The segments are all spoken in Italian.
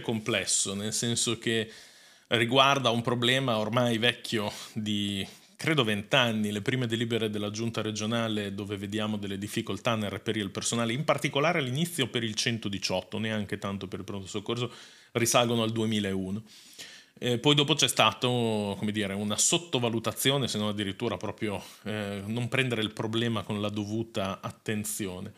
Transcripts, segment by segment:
complesso, nel senso che riguarda un problema ormai vecchio di credo vent'anni, le prime delibere della giunta regionale dove vediamo delle difficoltà nel reperire il personale, in particolare all'inizio per il 118, neanche tanto per il pronto soccorso, risalgono al 2001. E eh, poi dopo c'è stata una sottovalutazione, se non addirittura proprio eh, non prendere il problema con la dovuta attenzione.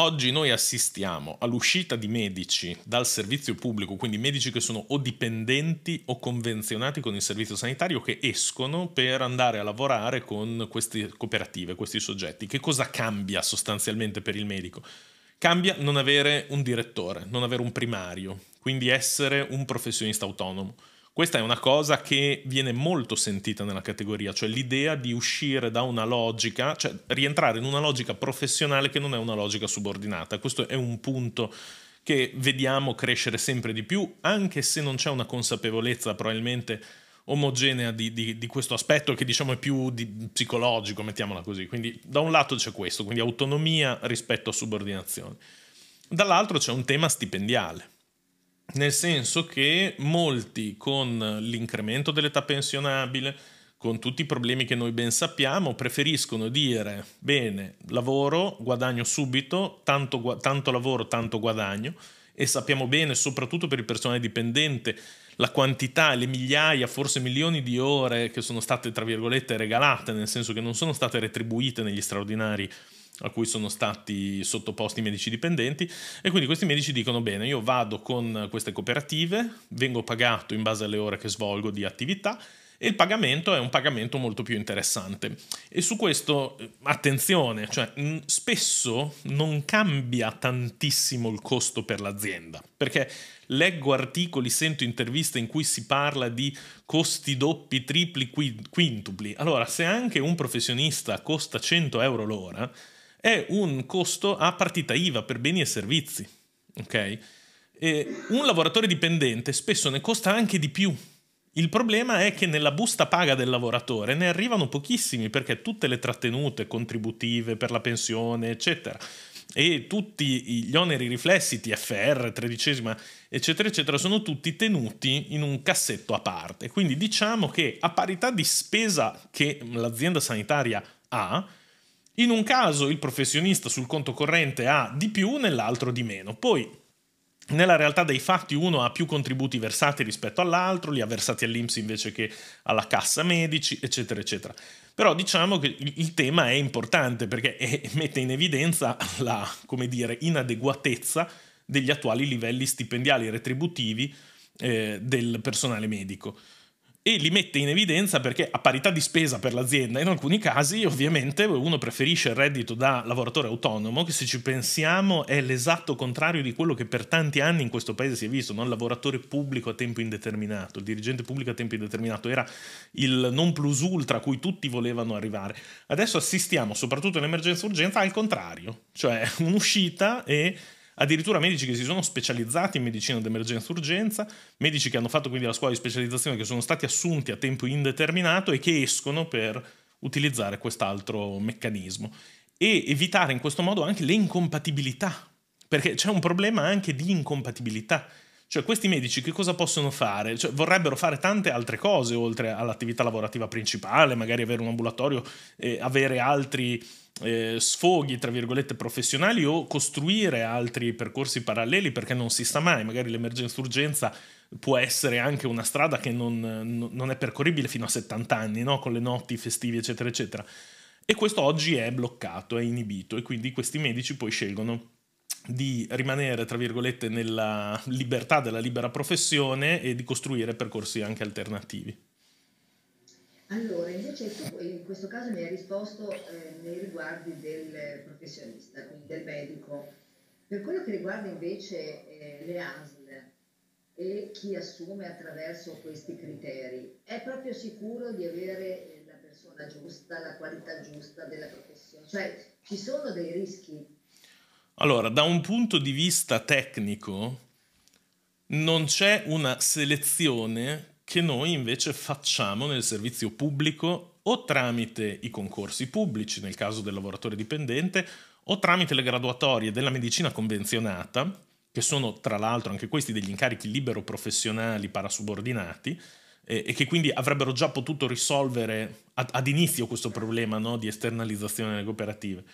Oggi noi assistiamo all'uscita di medici dal servizio pubblico, quindi medici che sono o dipendenti o convenzionati con il servizio sanitario che escono per andare a lavorare con queste cooperative, questi soggetti. Che cosa cambia sostanzialmente per il medico? Cambia non avere un direttore, non avere un primario, quindi essere un professionista autonomo. Questa è una cosa che viene molto sentita nella categoria, cioè l'idea di uscire da una logica, cioè rientrare in una logica professionale che non è una logica subordinata. Questo è un punto che vediamo crescere sempre di più, anche se non c'è una consapevolezza probabilmente omogenea di, di, di, questo aspetto che diciamo è più psicologico, mettiamola così. Quindi da un lato c'è questo, quindi autonomia rispetto a subordinazione. Dall'altro c'è un tema stipendiale nel senso che molti con l'incremento dell'età pensionabile, con tutti i problemi che noi ben sappiamo, preferiscono dire bene, lavoro, guadagno subito, tanto, tanto lavoro, tanto guadagno e sappiamo bene, soprattutto per il personale dipendente, la quantità, le migliaia, forse milioni di ore che sono state, tra virgolette, regalate, nel senso che non sono state retribuite negli straordinari a cui sono stati sottoposti i medici dipendenti e quindi questi medici dicono bene, io vado con queste cooperative, vengo pagato in base alle ore che svolgo di attività e il pagamento è un pagamento molto più interessante. E su questo eh, attenzione, cioè spesso non cambia tantissimo il costo per l'azienda, perché leggo articoli, sento interviste in cui si parla di costi doppi, tripli, quintupli. Allora, se anche un professionista costa 100 euro l'ora, è un costo a partita IVA per beni e servizi. Ok? E un lavoratore dipendente spesso ne costa anche di più. Il problema è che nella busta paga del lavoratore ne arrivano pochissimi perché tutte le trattenute contributive per la pensione, eccetera, e tutti gli oneri riflessi, TFR, tredicesima, eccetera, eccetera, sono tutti tenuti in un cassetto a parte. Quindi diciamo che a parità di spesa che l'azienda sanitaria ha, in un caso il professionista sul conto corrente ha di più, nell'altro di meno. Poi nella realtà dei fatti uno ha più contributi versati rispetto all'altro, li ha versati all'Inps invece che alla cassa medici, eccetera, eccetera. Però diciamo che il tema è importante perché eh, mette in evidenza la, come dire, inadeguatezza degli attuali livelli stipendiali e retributivi eh, del personale medico e li mette in evidenza perché a parità di spesa per l'azienda in alcuni casi ovviamente uno preferisce il reddito da lavoratore autonomo che se ci pensiamo è l'esatto contrario di quello che per tanti anni in questo paese si è visto, non il lavoratore pubblico a tempo indeterminato, il dirigente pubblico a tempo indeterminato era il non plus ultra a cui tutti volevano arrivare. Adesso assistiamo soprattutto in emergenza urgenza al contrario, cioè un'uscita e addirittura medici che si sono specializzati in medicina d'emergenza-urgenza, medici che hanno fatto quindi la scuola di specializzazione, che sono stati assunti a tempo indeterminato e che escono per utilizzare quest'altro meccanismo e evitare in questo modo anche le incompatibilità, perché c'è un problema anche di incompatibilità cioè, questi medici che cosa possono fare? Cioè, vorrebbero fare tante altre cose oltre all'attività lavorativa principale, magari avere un ambulatorio, eh, avere altri eh, sfoghi, tra virgolette, professionali o costruire altri percorsi paralleli perché non si sa mai, magari l'emergenza-urgenza può essere anche una strada che non, non è percorribile fino a 70 anni, no? con le notti festivi, eccetera, eccetera. E questo oggi è bloccato, è inibito e quindi questi medici poi scelgono di rimanere, tra virgolette, nella libertà della libera professione e di costruire percorsi anche alternativi. Allora, invece tu eh, in questo caso mi hai risposto eh, nei riguardi del professionista, quindi del medico. Per quello che riguarda invece eh, le ASL e chi assume attraverso questi criteri, è proprio sicuro di avere eh, la persona giusta, la qualità giusta della professione? Cioè, ci sono dei rischi allora, da un punto di vista tecnico, non c'è una selezione che noi invece facciamo nel servizio pubblico o tramite i concorsi pubblici, nel caso del lavoratore dipendente, o tramite le graduatorie della medicina convenzionata, che sono tra l'altro anche questi degli incarichi libero professionali parasubordinati, e, e che quindi avrebbero già potuto risolvere ad, ad inizio questo problema no, di esternalizzazione delle cooperative.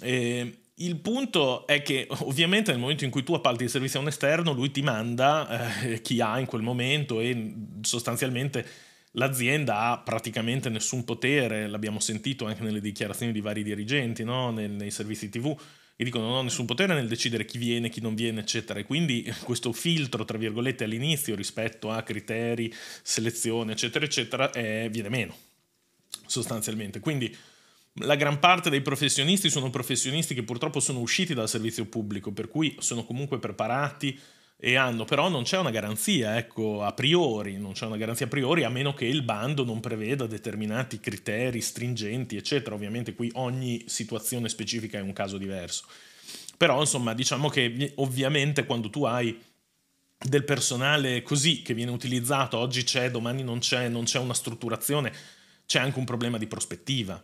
E, il punto è che ovviamente nel momento in cui tu appalti il servizio a un esterno, lui ti manda eh, chi ha in quel momento e sostanzialmente l'azienda ha praticamente nessun potere, l'abbiamo sentito anche nelle dichiarazioni di vari dirigenti, no? nei, nei servizi tv, che dicono non ho nessun potere nel decidere chi viene, chi non viene, eccetera. E quindi eh, questo filtro, tra virgolette, all'inizio rispetto a criteri, selezione, eccetera, eccetera, eh, viene meno, sostanzialmente. Quindi la gran parte dei professionisti sono professionisti che purtroppo sono usciti dal servizio pubblico, per cui sono comunque preparati e hanno, però non c'è una garanzia, ecco, a priori, non c'è una garanzia a priori a meno che il bando non preveda determinati criteri stringenti, eccetera. Ovviamente qui ogni situazione specifica è un caso diverso. Però insomma, diciamo che ovviamente quando tu hai del personale così che viene utilizzato, oggi c'è, domani non c'è, non c'è una strutturazione, c'è anche un problema di prospettiva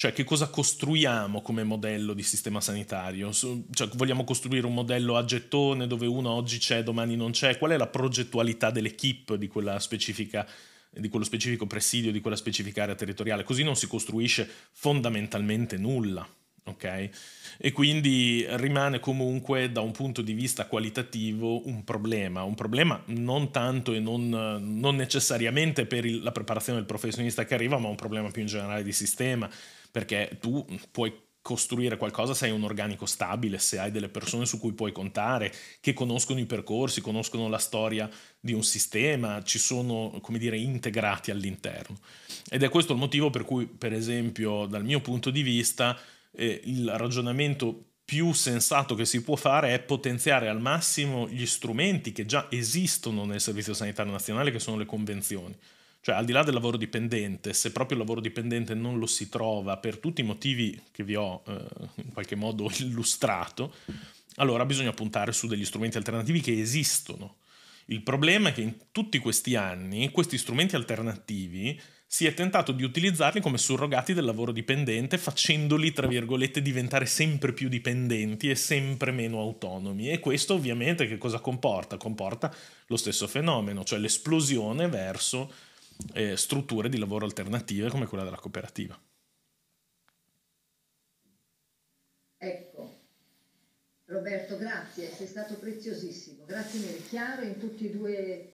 cioè, che cosa costruiamo come modello di sistema sanitario? Cioè, vogliamo costruire un modello a gettone dove uno oggi c'è, domani non c'è? Qual è la progettualità dell'equipe di quella specifica di quello specifico presidio, di quella specifica area territoriale, così non si costruisce fondamentalmente nulla. ok? E quindi rimane comunque da un punto di vista qualitativo un problema, un problema non tanto e non, non necessariamente per il, la preparazione del professionista che arriva, ma un problema più in generale di sistema, perché tu puoi costruire qualcosa se hai un organico stabile, se hai delle persone su cui puoi contare, che conoscono i percorsi, conoscono la storia di un sistema, ci sono, come dire, integrati all'interno. Ed è questo il motivo per cui, per esempio, dal mio punto di vista, eh, il ragionamento più sensato che si può fare è potenziare al massimo gli strumenti che già esistono nel Servizio Sanitario Nazionale, che sono le convenzioni. Cioè, al di là del lavoro dipendente, se proprio il lavoro dipendente non lo si trova per tutti i motivi che vi ho eh, in qualche modo illustrato, allora bisogna puntare su degli strumenti alternativi che esistono. Il problema è che in tutti questi anni questi strumenti alternativi si è tentato di utilizzarli come surrogati del lavoro dipendente, facendoli, tra virgolette, diventare sempre più dipendenti e sempre meno autonomi. E questo ovviamente che cosa comporta? Comporta lo stesso fenomeno, cioè l'esplosione verso eh, strutture di lavoro alternative come quella della cooperativa. Ecco, Roberto, grazie, sei stato preziosissimo, grazie mille, chiaro in tutti e due